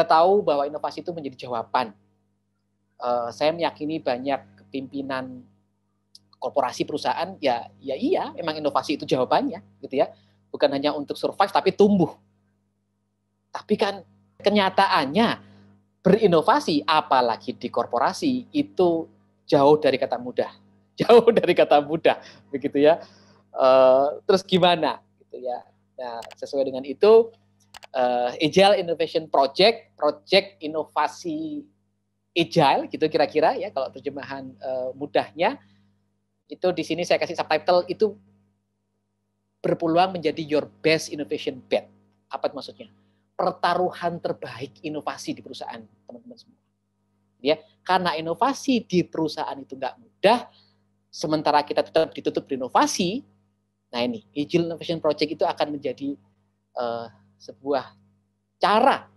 kita tahu bahwa inovasi itu menjadi jawaban. Eh, saya meyakini banyak pimpinan korporasi perusahaan ya ya iya emang inovasi itu jawabannya gitu ya bukan hanya untuk survive tapi tumbuh tapi kan kenyataannya berinovasi apalagi di korporasi itu jauh dari kata mudah jauh dari kata mudah begitu ya eh, terus gimana gitu ya nah sesuai dengan itu uh, Agile Innovation Project, project inovasi agile gitu kira-kira ya kalau terjemahan uh, mudahnya itu di sini saya kasih subtitle itu berpeluang menjadi your best innovation bet. Apa maksudnya? Pertaruhan terbaik inovasi di perusahaan teman-teman semua. Ya, karena inovasi di perusahaan itu nggak mudah, sementara kita tetap ditutup inovasi. nah ini Agile Innovation Project itu akan menjadi uh, sebuah cara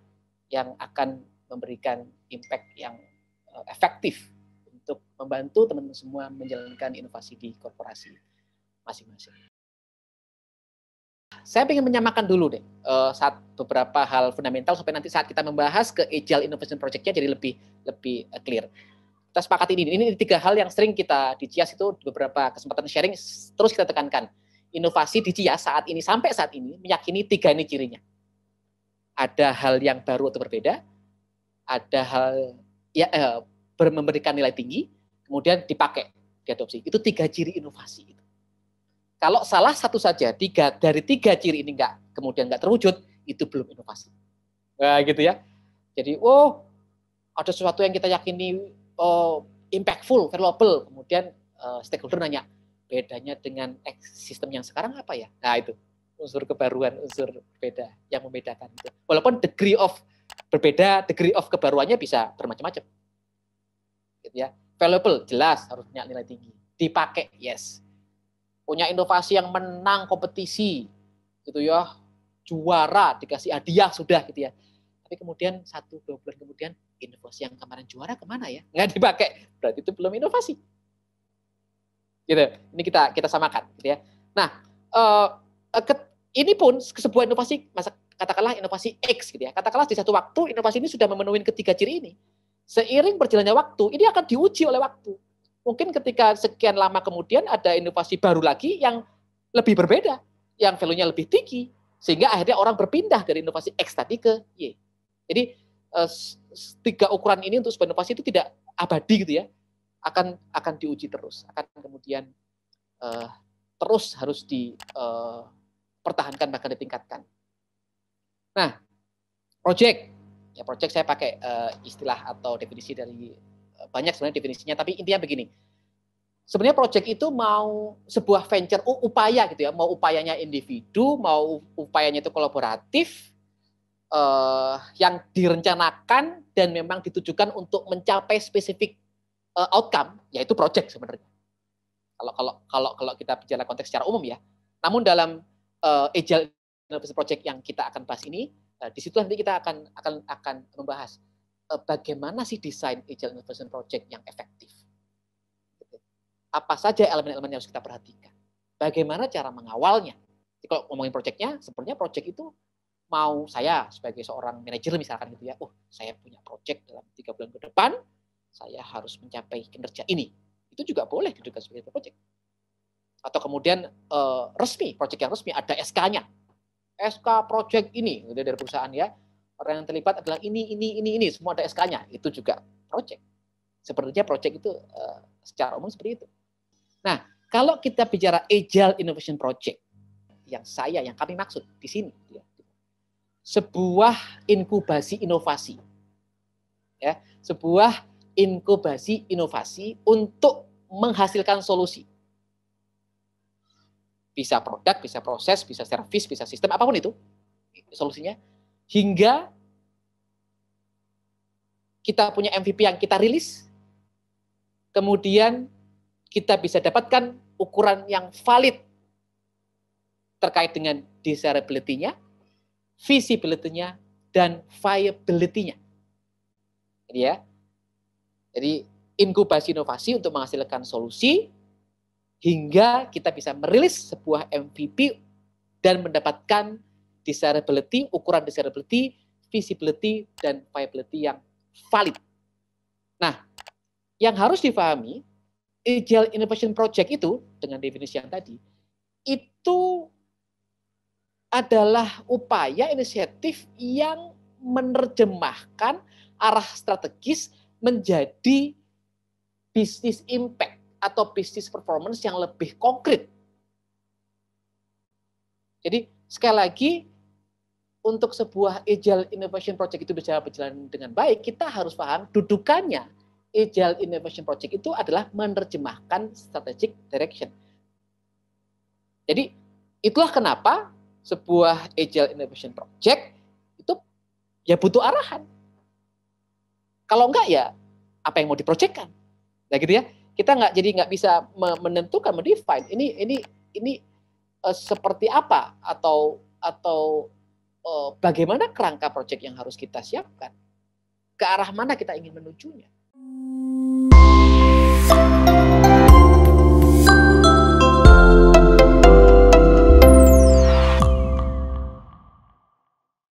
yang akan memberikan impact yang eh, efektif untuk membantu teman-teman semua menjalankan inovasi di korporasi masing-masing. Saya ingin menyamakan dulu deh eh, saat beberapa hal fundamental supaya nanti saat kita membahas ke Agile Innovation Project-nya jadi lebih lebih eh, clear kita sepakat ini. Ini tiga hal yang sering kita di CIAS itu beberapa kesempatan sharing terus kita tekankan. Inovasi di CIAS saat ini sampai saat ini meyakini tiga ini cirinya ada hal yang baru atau berbeda, ada hal ya eh, memberikan nilai tinggi, kemudian dipakai diadopsi. Itu tiga ciri inovasi itu. Kalau salah satu saja tiga dari tiga ciri ini enggak kemudian enggak terwujud, itu belum inovasi. Nah, gitu ya. Jadi, oh ada sesuatu yang kita yakini oh, impactful, valuable, kemudian uh, stakeholder nanya bedanya dengan sistem yang sekarang apa ya? Nah itu unsur kebaruan, unsur beda, yang membedakan itu. Walaupun degree of berbeda, degree of kebaruannya bisa bermacam-macam. Gitu ya. Valuable jelas harus punya nilai tinggi. Dipakai yes. Punya inovasi yang menang kompetisi gitu ya. Juara dikasih hadiah sudah gitu ya. Tapi kemudian satu dua bulan kemudian inovasi yang kemarin juara kemana ya? Nggak dipakai. Berarti itu belum inovasi. Gitu. Ini kita kita samakan gitu ya. Nah, uh, Eh, ini pun sebuah inovasi, katakanlah inovasi X gitu ya. Katakanlah di satu waktu inovasi ini sudah memenuhi ketiga ciri ini. Seiring berjalannya waktu, ini akan diuji oleh waktu. Mungkin ketika sekian lama kemudian ada inovasi baru lagi yang lebih berbeda, yang value-nya lebih tinggi, sehingga akhirnya orang berpindah dari inovasi X tadi ke Y. Jadi eh, tiga ukuran ini untuk sebuah inovasi itu tidak abadi gitu ya, akan akan diuji terus, akan kemudian uh, terus harus di uh, pertahankan bahkan ditingkatkan. Nah, project ya project saya pakai uh, istilah atau definisi dari uh, banyak sebenarnya definisinya tapi intinya begini. Sebenarnya project itu mau sebuah venture upaya gitu ya, mau upayanya individu, mau upayanya itu kolaboratif uh, yang direncanakan dan memang ditujukan untuk mencapai spesifik uh, outcome yaitu project sebenarnya. Kalau kalau kalau kalau kita bicara konteks secara umum ya. Namun dalam uh, agile innovation project yang kita akan bahas ini, uh, di situ nanti kita akan akan akan membahas uh, bagaimana sih desain agile innovation project yang efektif. Gitu. Apa saja elemen-elemen yang harus kita perhatikan? Bagaimana cara mengawalnya? Jadi kalau ngomongin projectnya, sebenarnya project itu mau saya sebagai seorang manajer misalkan gitu ya, oh saya punya project dalam tiga bulan ke depan, saya harus mencapai kinerja ini. Itu juga boleh diduga sebagai project atau kemudian uh, resmi, proyek yang resmi ada SK-nya. SK proyek ini gitu, dari perusahaan ya. Orang yang terlibat adalah ini, ini, ini, ini, semua ada SK-nya. Itu juga proyek. Sepertinya proyek itu uh, secara umum seperti itu. Nah, kalau kita bicara Agile Innovation Project, yang saya, yang kami maksud di sini, ya, sebuah inkubasi inovasi. Ya, sebuah inkubasi inovasi untuk menghasilkan solusi bisa produk, bisa proses, bisa servis, bisa sistem, apapun itu solusinya. Hingga kita punya MVP yang kita rilis, kemudian kita bisa dapatkan ukuran yang valid terkait dengan desirability-nya, visibility-nya, dan viability-nya. Jadi ya, jadi inkubasi inovasi untuk menghasilkan solusi hingga kita bisa merilis sebuah MVP dan mendapatkan desirability, ukuran desirability, visibility, dan viability yang valid. Nah, yang harus difahami, Agile Innovation Project itu, dengan definisi yang tadi, itu adalah upaya inisiatif yang menerjemahkan arah strategis menjadi bisnis impact atau bisnis performance yang lebih konkret. Jadi sekali lagi untuk sebuah agile innovation project itu bisa berjalan dengan baik, kita harus paham dudukannya. Agile innovation project itu adalah menerjemahkan strategic direction. Jadi itulah kenapa sebuah agile innovation project itu ya butuh arahan. Kalau enggak ya apa yang mau diprojekkan? Nah gitu ya kita nggak jadi nggak bisa menentukan mendefine ini ini ini uh, seperti apa atau atau uh, bagaimana kerangka proyek yang harus kita siapkan ke arah mana kita ingin menujunya.